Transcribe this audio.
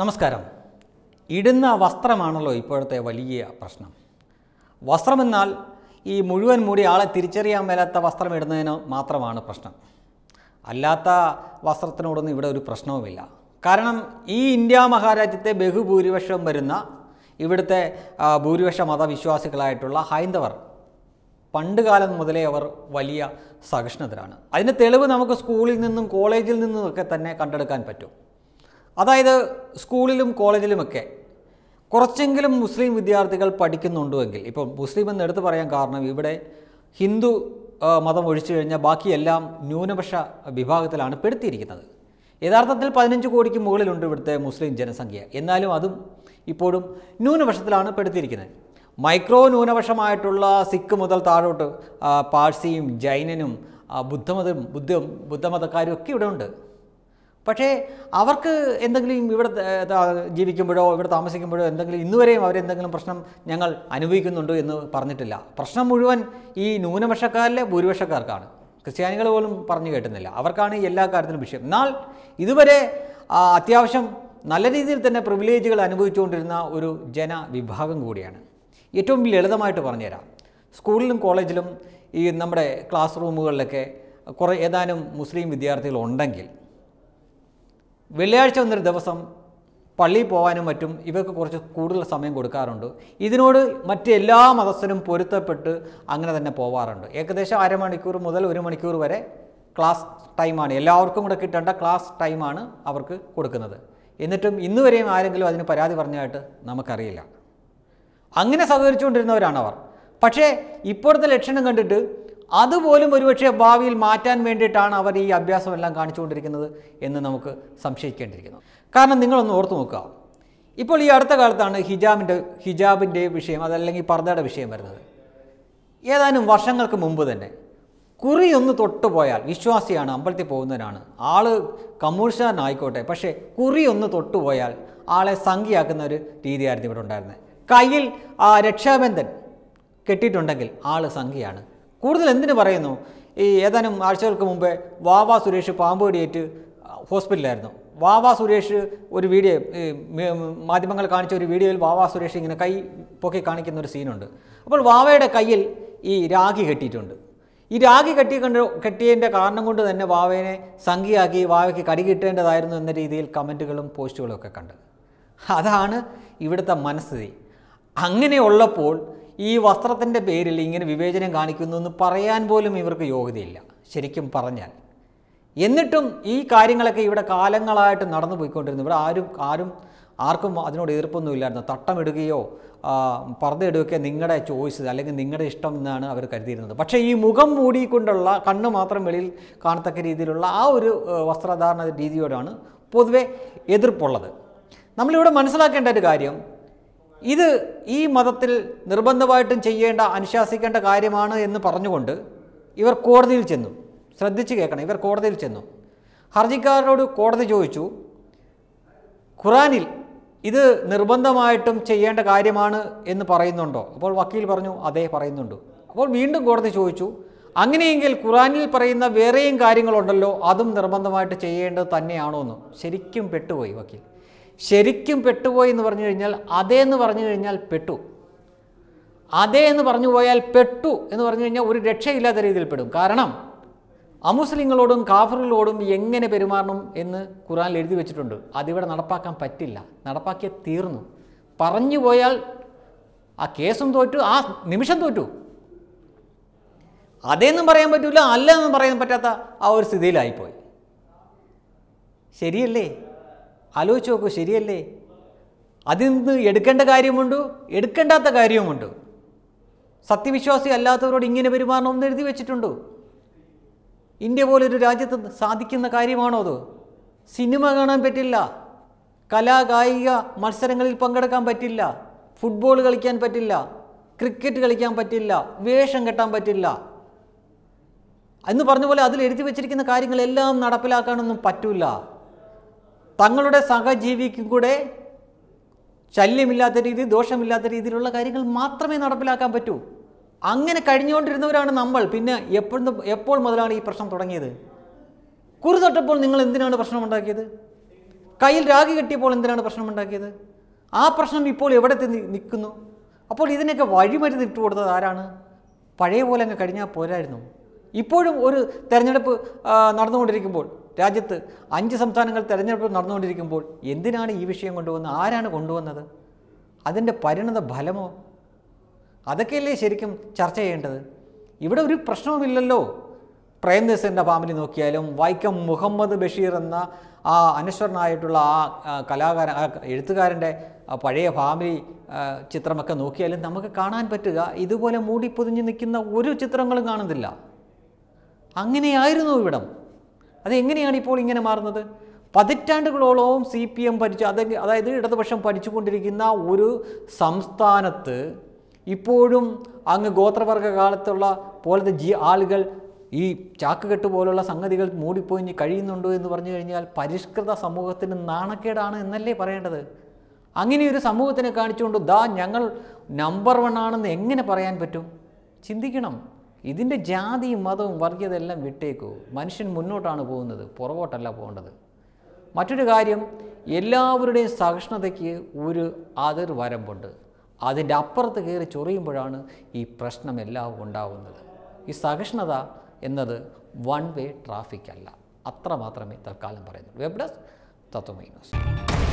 നമസ്കാരം ഇടുന്ന വസ്ത്രമാണല്ലോ ഇപ്പോഴത്തെ വലിയ പ്രശ്നം വസ്ത്രമെന്നാൽ ഈ മുഴുവൻ മൂടി ആളെ തിരിച്ചറിയാൻ മേലാത്ത വസ്ത്രം ഇടുന്നതിന് മാത്രമാണ് പ്രശ്നം അല്ലാത്ത വസ്ത്രത്തിനോടൊന്നും ഇവിടെ ഒരു പ്രശ്നവുമില്ല കാരണം ഈ ഇന്ത്യ മഹാരാജ്യത്തെ ബഹുഭൂരിപക്ഷം വരുന്ന ഇവിടുത്തെ ഭൂരിപക്ഷ മതവിശ്വാസികളായിട്ടുള്ള ഹൈന്ദവർ പണ്ടുകാലം മുതലേ അവർ വലിയ സഹിഷ്ണുതരാണ് അതിൻ്റെ തെളിവ് നമുക്ക് സ്കൂളിൽ നിന്നും കോളേജിൽ നിന്നും ഒക്കെ തന്നെ കണ്ടെടുക്കാൻ പറ്റും അതായത് സ്കൂളിലും കോളേജിലുമൊക്കെ കുറച്ചെങ്കിലും മുസ്ലിം വിദ്യാർത്ഥികൾ പഠിക്കുന്നുണ്ടെങ്കിൽ ഇപ്പോൾ മുസ്ലിം എന്ന് എടുത്തു പറയാൻ കാരണം ഇവിടെ ഹിന്ദു മതം ഒഴിച്ചു കഴിഞ്ഞാൽ ബാക്കിയെല്ലാം ന്യൂനപക്ഷ വിഭാഗത്തിലാണ് പെടുത്തിയിരിക്കുന്നത് യഥാർത്ഥത്തിൽ പതിനഞ്ച് കോടിക്ക് മുകളിലുണ്ട് ഇവിടുത്തെ മുസ്ലിം ജനസംഖ്യ എന്നാലും അതും ഇപ്പോഴും ന്യൂനപക്ഷത്തിലാണ് പെടുത്തിയിരിക്കുന്നത് മൈക്രോ ന്യൂനപക്ഷമായിട്ടുള്ള സിഖ് മുതൽ താഴോട്ട് പാഴ്സിയും ജൈനനും ബുദ്ധമതം ബുദ്ധ ബുദ്ധമതക്കാരും ഒക്കെ ഇവിടെ ഉണ്ട് പക്ഷേ അവർക്ക് എന്തെങ്കിലും ഇവിടെ ജീവിക്കുമ്പോഴോ ഇവിടെ താമസിക്കുമ്പോഴോ എന്തെങ്കിലും ഇന്നുവരെയും അവരെന്തെങ്കിലും പ്രശ്നം ഞങ്ങൾ അനുഭവിക്കുന്നുണ്ടോ എന്ന് പറഞ്ഞിട്ടില്ല പ്രശ്നം മുഴുവൻ ഈ ന്യൂനപക്ഷക്കാരിലെ ഭൂരിപക്ഷക്കാർക്കാണ് ക്രിസ്ത്യാനികൾ പോലും പറഞ്ഞു കേട്ടുന്നില്ല അവർക്കാണ് എല്ലാ കാര്യത്തിലും വിഷയം എന്നാൽ ഇതുവരെ അത്യാവശ്യം നല്ല രീതിയിൽ തന്നെ പ്രിവിലേജുകൾ അനുഭവിച്ചുകൊണ്ടിരുന്ന ഒരു ജനവിഭാഗം കൂടിയാണ് ഏറ്റവും ലളിതമായിട്ട് പറഞ്ഞുതരാം സ്കൂളിലും കോളേജിലും ഈ നമ്മുടെ ക്ലാസ് റൂമുകളിലൊക്കെ കുറേ ഏതാനും മുസ്ലിം വിദ്യാർത്ഥികൾ ഉണ്ടെങ്കിൽ വെള്ളിയാഴ്ച വന്നൊരു ദിവസം പള്ളിയിൽ പോകാനും മറ്റും ഇവർക്ക് കുറച്ച് കൂടുതൽ സമയം കൊടുക്കാറുണ്ട് ഇതിനോട് മറ്റെല്ലാ മതസ്ഥരും പൊരുത്തപ്പെട്ട് അങ്ങനെ തന്നെ പോവാറുണ്ട് ഏകദേശം അരമണിക്കൂർ മുതൽ ഒരു മണിക്കൂർ വരെ ക്ലാസ് ടൈമാണ് എല്ലാവർക്കും കൂടെ കിട്ടേണ്ട ക്ലാസ് ടൈമാണ് അവർക്ക് കൊടുക്കുന്നത് എന്നിട്ടും ഇന്ന് വരെയും ആരെങ്കിലും അതിന് പരാതി പറഞ്ഞതായിട്ട് നമുക്കറിയില്ല അങ്ങനെ സഹകരിച്ചുകൊണ്ടിരുന്നവരാണ് അവർ പക്ഷേ ഇപ്പോഴത്തെ ലക്ഷണം കണ്ടിട്ട് അതുപോലും ഒരുപക്ഷെ ഭാവിയിൽ മാറ്റാൻ വേണ്ടിയിട്ടാണ് അവർ ഈ അഭ്യാസമെല്ലാം കാണിച്ചുകൊണ്ടിരിക്കുന്നത് എന്ന് നമുക്ക് സംശയിക്കേണ്ടിയിരിക്കുന്നു കാരണം നിങ്ങളൊന്ന് ഓർത്തു നോക്കുക ഇപ്പോൾ ഈ അടുത്ത കാലത്താണ് ഹിജാബിൻ്റെ ഹിജാബിൻ്റെ വിഷയം അതല്ലെങ്കിൽ പർദ്ദയുടെ വിഷയം വരുന്നത് ഏതാനും വർഷങ്ങൾക്ക് മുമ്പ് തന്നെ കുറി ഒന്ന് തൊട്ട് പോയാൽ വിശ്വാസിയാണ് അമ്പലത്തിൽ പോകുന്നവരാണ് ആള് കമ്മൂഷനായിക്കോട്ടെ പക്ഷേ കുറി ഒന്ന് തൊട്ട് പോയാൽ ആളെ സംഖ്യയാക്കുന്ന ഒരു രീതിയായിരുന്നു ഇവിടെ ഉണ്ടായിരുന്നത് കയ്യിൽ ആ രക്ഷാബന്ധൻ കെട്ടിയിട്ടുണ്ടെങ്കിൽ ആൾ സംഖ്യയാണ് കൂടുതൽ എന്തിനു പറയുന്നു ഈ ഏതാനും ആഴ്ചകൾക്ക് മുമ്പേ വാവ സുരേഷ് പാമ്പ് ഹോസ്പിറ്റലിലായിരുന്നു ഹോസ്പിറ്റലായിരുന്നു വാവ സുരേഷ് ഒരു വീഡിയോ മാധ്യമങ്ങൾ കാണിച്ച ഒരു വീഡിയോയിൽ വാവ സുരേഷ് ഇങ്ങനെ കൈ പൊക്കി കാണിക്കുന്ന ഒരു സീനുണ്ട് അപ്പോൾ വാവയുടെ കയ്യിൽ ഈ രാഖി കെട്ടിയിട്ടുണ്ട് ഈ രാഖി കെട്ടി കണ്ട് കെട്ടിയതിൻ്റെ കാരണം കൊണ്ട് തന്നെ വാവയെ സംഖ്യയാക്കി വാവയ്ക്ക് കടി കിട്ടേണ്ടതായിരുന്നു എന്ന രീതിയിൽ കമൻറ്റുകളും പോസ്റ്റുകളും ഒക്കെ കണ്ട് അതാണ് ഇവിടുത്തെ മനസ്ഥിതി അങ്ങനെയുള്ളപ്പോൾ ഈ വസ്ത്രത്തിൻ്റെ പേരിൽ ഇങ്ങനെ വിവേചനം കാണിക്കുന്നു എന്ന് പറയാൻ പോലും ഇവർക്ക് യോഗ്യതയില്ല ശരിക്കും പറഞ്ഞാൽ എന്നിട്ടും ഈ കാര്യങ്ങളൊക്കെ ഇവിടെ കാലങ്ങളായിട്ട് നടന്നു പോയിക്കൊണ്ടിരുന്നു ഇവിടെ ആരും ആരും ആർക്കും അതിനോട് എതിർപ്പൊന്നുമില്ലായിരുന്നു തട്ടമിടുകയോ പറഞ്ഞിടുകയൊക്കെ നിങ്ങളുടെ ചോയ്സ് അല്ലെങ്കിൽ നിങ്ങളുടെ ഇഷ്ടം എന്നാണ് അവർ കരുതിയിരുന്നത് പക്ഷേ ഈ മുഖം മൂടിക്കൊണ്ടുള്ള കണ്ണ് മാത്രം വെളിയിൽ കാണത്തക്ക രീതിയിലുള്ള ആ ഒരു വസ്ത്രധാരണ രീതിയോടാണ് പൊതുവെ എതിർപ്പുള്ളത് നമ്മളിവിടെ മനസ്സിലാക്കേണ്ട ഒരു കാര്യം ഇത് ഈ മതത്തിൽ നിർബന്ധമായിട്ടും ചെയ്യേണ്ട അനുശാസിക്കേണ്ട കാര്യമാണ് എന്ന് പറഞ്ഞുകൊണ്ട് ഇവർ കോടതിയിൽ ചെന്നു ശ്രദ്ധിച്ച് കേൾക്കണം ഇവർ കോടതിയിൽ ചെന്നു ഹർജിക്കാരനോട് കോടതി ചോദിച്ചു ഖുറാനിൽ ഇത് നിർബന്ധമായിട്ടും ചെയ്യേണ്ട കാര്യമാണ് എന്ന് പറയുന്നുണ്ടോ അപ്പോൾ വക്കീൽ പറഞ്ഞു അതേ പറയുന്നുണ്ട് അപ്പോൾ വീണ്ടും കോടതി ചോദിച്ചു അങ്ങനെയെങ്കിൽ ഖുറാനിൽ പറയുന്ന വേറെയും കാര്യങ്ങളുണ്ടല്ലോ അതും നിർബന്ധമായിട്ട് ചെയ്യേണ്ടത് തന്നെയാണോ എന്ന് ശരിക്കും പെട്ടുപോയി വക്കീൽ ശരിക്കും പെട്ടുപോയി എന്ന് പറഞ്ഞു കഴിഞ്ഞാൽ അതേ എന്ന് പറഞ്ഞു കഴിഞ്ഞാൽ പെട്ടു അതേ എന്ന് പറഞ്ഞു പോയാൽ പെട്ടു എന്ന് പറഞ്ഞു കഴിഞ്ഞാൽ ഒരു രക്ഷയില്ലാത്ത രീതിയിൽ പെടും കാരണം അമുസ്ലിങ്ങളോടും കാഫറുകളോടും എങ്ങനെ പെരുമാറണം എന്ന് ഖുറാൻ എഴുതി വെച്ചിട്ടുണ്ട് അതിവിടെ നടപ്പാക്കാൻ പറ്റില്ല നടപ്പാക്കിയ തീർന്നു പറഞ്ഞു പോയാൽ ആ കേസും തോറ്റു ആ നിമിഷം തോറ്റു അതേന്നും പറയാൻ പറ്റില്ല അല്ല എന്നും പറയാൻ പറ്റാത്ത ആ ഒരു സ്ഥിതിയിലായിപ്പോയി ശരിയല്ലേ ആലോചിച്ച് നോക്കൂ ശരിയല്ലേ അതിൽ നിന്ന് എടുക്കേണ്ട കാര്യമുണ്ട് എടുക്കേണ്ടാത്ത കാര്യവുമുണ്ട് സത്യവിശ്വാസി അല്ലാത്തവരോട് ഇങ്ങനെ പെരുമാറണമെന്ന് എഴുതി വെച്ചിട്ടുണ്ട് ഇന്ത്യ പോലൊരു രാജ്യത്ത് സാധിക്കുന്ന കാര്യമാണോ അത് സിനിമ കാണാൻ പറ്റില്ല കലാകായിക മത്സരങ്ങളിൽ പങ്കെടുക്കാൻ പറ്റില്ല ഫുട്ബോൾ കളിക്കാൻ പറ്റില്ല ക്രിക്കറ്റ് കളിക്കാൻ പറ്റില്ല വേഷം കെട്ടാൻ പറ്റില്ല എന്ന് പറഞ്ഞ പോലെ അതിൽ എഴുതി വെച്ചിരിക്കുന്ന കാര്യങ്ങളെല്ലാം നടപ്പിലാക്കാനൊന്നും പറ്റില്ല തങ്ങളുടെ സഹജീവിക്കും കൂടെ ശല്യമില്ലാത്ത രീതി ദോഷമില്ലാത്ത രീതിയിലുള്ള കാര്യങ്ങൾ മാത്രമേ നടപ്പിലാക്കാൻ പറ്റൂ അങ്ങനെ കഴിഞ്ഞുകൊണ്ടിരുന്നവരാണ് നമ്മൾ പിന്നെ എപ്പോഴും എപ്പോൾ മുതലാണ് ഈ പ്രശ്നം തുടങ്ങിയത് കുറി തൊട്ടപ്പോൾ നിങ്ങൾ എന്തിനാണ് പ്രശ്നമുണ്ടാക്കിയത് കയ്യിൽ രാഗി കെട്ടിയപ്പോൾ എന്തിനാണ് പ്രശ്നമുണ്ടാക്കിയത് ആ പ്രശ്നം ഇപ്പോൾ എവിടെ നിൽക്കുന്നു അപ്പോൾ ഇതിനൊക്കെ വഴിമരുന്ന് ഇട്ട് കൊടുത്തത് ആരാണ് പഴയ പോലെ അങ്ങ് കഴിഞ്ഞാൽ പോരായിരുന്നു ഇപ്പോഴും ഒരു തെരഞ്ഞെടുപ്പ് നടന്നുകൊണ്ടിരിക്കുമ്പോൾ രാജ്യത്ത് അഞ്ച് സംസ്ഥാനങ്ങൾ തെരഞ്ഞെടുപ്പ് നടന്നുകൊണ്ടിരിക്കുമ്പോൾ എന്തിനാണ് ഈ വിഷയം കൊണ്ടുവന്നത് ആരാണ് കൊണ്ടുവന്നത് അതിൻ്റെ പരിണത ഫലമോ അതൊക്കെയല്ലേ ശരിക്കും ചർച്ച ചെയ്യേണ്ടത് ഇവിടെ ഒരു പ്രശ്നവുമില്ലല്ലോ പ്രേംനസറിൻ്റെ ഫാമിലി നോക്കിയാലും വൈക്കം മുഹമ്മദ് ബഷീർ എന്ന ആ അനശ്വരനായിട്ടുള്ള ആ കലാകാരൻ ആ എഴുത്തുകാരൻ്റെ പഴയ ഫാമിലി ചിത്രമൊക്കെ നോക്കിയാലും നമുക്ക് കാണാൻ പറ്റുക ഇതുപോലെ മൂടി പൊതിഞ്ഞ് നിൽക്കുന്ന ഒരു ചിത്രങ്ങളും കാണുന്നില്ല അങ്ങനെയായിരുന്നു ഇവിടം അതെങ്ങനെയാണ് എങ്ങനെയാണ് ഇപ്പോൾ ഇങ്ങനെ മാറുന്നത് പതിറ്റാണ്ടുകളോളവും സി പി എം ഭരിച്ചു അത് അതായത് ഇടതുപക്ഷം ഭരിച്ചുകൊണ്ടിരിക്കുന്ന ഒരു സംസ്ഥാനത്ത് ഇപ്പോഴും അങ്ങ് ഗോത്രവർഗ കാലത്തുള്ള പോലത്തെ ജി ആളുകൾ ഈ ചാക്കുകെട്ട് പോലുള്ള സംഗതികൾ മൂടിപ്പോയി കഴിയുന്നുണ്ടോ എന്ന് പറഞ്ഞു കഴിഞ്ഞാൽ പരിഷ്കൃത സമൂഹത്തിന് നാണക്കേടാണ് എന്നല്ലേ പറയേണ്ടത് അങ്ങനെ ഒരു സമൂഹത്തിനെ കാണിച്ചുകൊണ്ട് ദാ ഞങ്ങൾ നമ്പർ വൺ ആണെന്ന് എങ്ങനെ പറയാൻ പറ്റും ചിന്തിക്കണം ഇതിൻ്റെ ജാതിയും മതവും വർഗീയതയെല്ലാം വിട്ടേക്കൂ മനുഷ്യൻ മുന്നോട്ടാണ് പോകുന്നത് പുറകോട്ടല്ല പോകേണ്ടത് മറ്റൊരു കാര്യം എല്ലാവരുടെയും സഹിഷ്ണുതയ്ക്ക് ഒരു അതിർ വരമ്പുണ്ട് അതിൻ്റെ അപ്പുറത്ത് കയറി ചൊറിയുമ്പോഴാണ് ഈ പ്രശ്നമെല്ലാം ഉണ്ടാവുന്നത് ഈ സഹിഷ്ണുത എന്നത് വൺ വേ ട്രാഫിക് അല്ല അത്ര മാത്രമേ തൽക്കാലം പറയുന്നുള്ളൂ വെബ് ഡെസ്ക് തത്വമൈനോസ്